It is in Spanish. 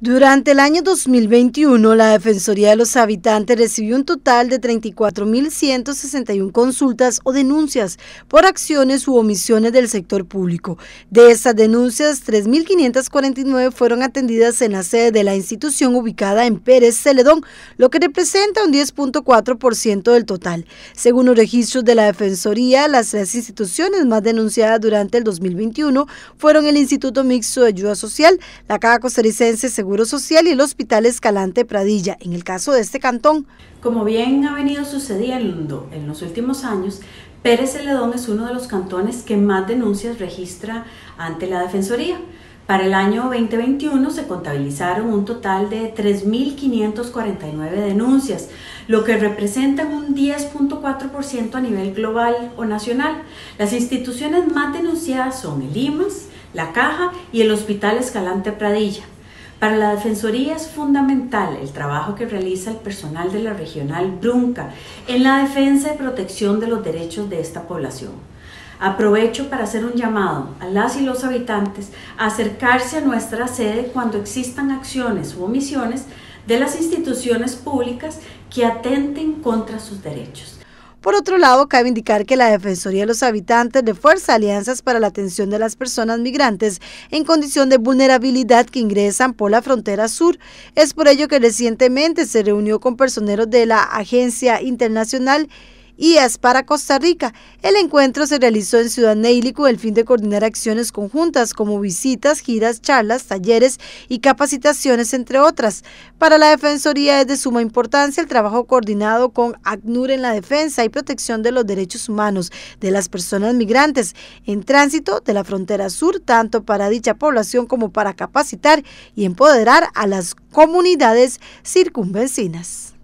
Durante el año 2021, la Defensoría de los Habitantes recibió un total de 34.161 consultas o denuncias por acciones u omisiones del sector público. De esas denuncias, 3.549 fueron atendidas en la sede de la institución ubicada en Pérez Celedón, lo que representa un 10.4% del total. Según los registros de la Defensoría, las tres instituciones más denunciadas durante el 2021 fueron el Instituto Mixto de Ayuda Social, la Caja Costarricense según Seguro Social y el Hospital Escalante Pradilla, en el caso de este cantón. Como bien ha venido sucediendo en los últimos años, Pérez Celedón es uno de los cantones que más denuncias registra ante la Defensoría. Para el año 2021 se contabilizaron un total de 3.549 denuncias, lo que representa un 10.4% a nivel global o nacional. Las instituciones más denunciadas son el IMAS, la Caja y el Hospital Escalante Pradilla. Para la Defensoría es fundamental el trabajo que realiza el personal de la regional Brunca en la defensa y protección de los derechos de esta población. Aprovecho para hacer un llamado a las y los habitantes a acercarse a nuestra sede cuando existan acciones u omisiones de las instituciones públicas que atenten contra sus derechos. Por otro lado, cabe indicar que la Defensoría de los Habitantes de Fuerza Alianzas para la Atención de las Personas Migrantes en condición de vulnerabilidad que ingresan por la frontera sur. Es por ello que recientemente se reunió con personeros de la Agencia Internacional y es para Costa Rica. El encuentro se realizó en Ciudad Neili con el fin de coordinar acciones conjuntas como visitas, giras, charlas, talleres y capacitaciones, entre otras. Para la Defensoría es de suma importancia el trabajo coordinado con ACNUR en la defensa y protección de los derechos humanos de las personas migrantes en tránsito de la frontera sur, tanto para dicha población como para capacitar y empoderar a las comunidades circunvecinas.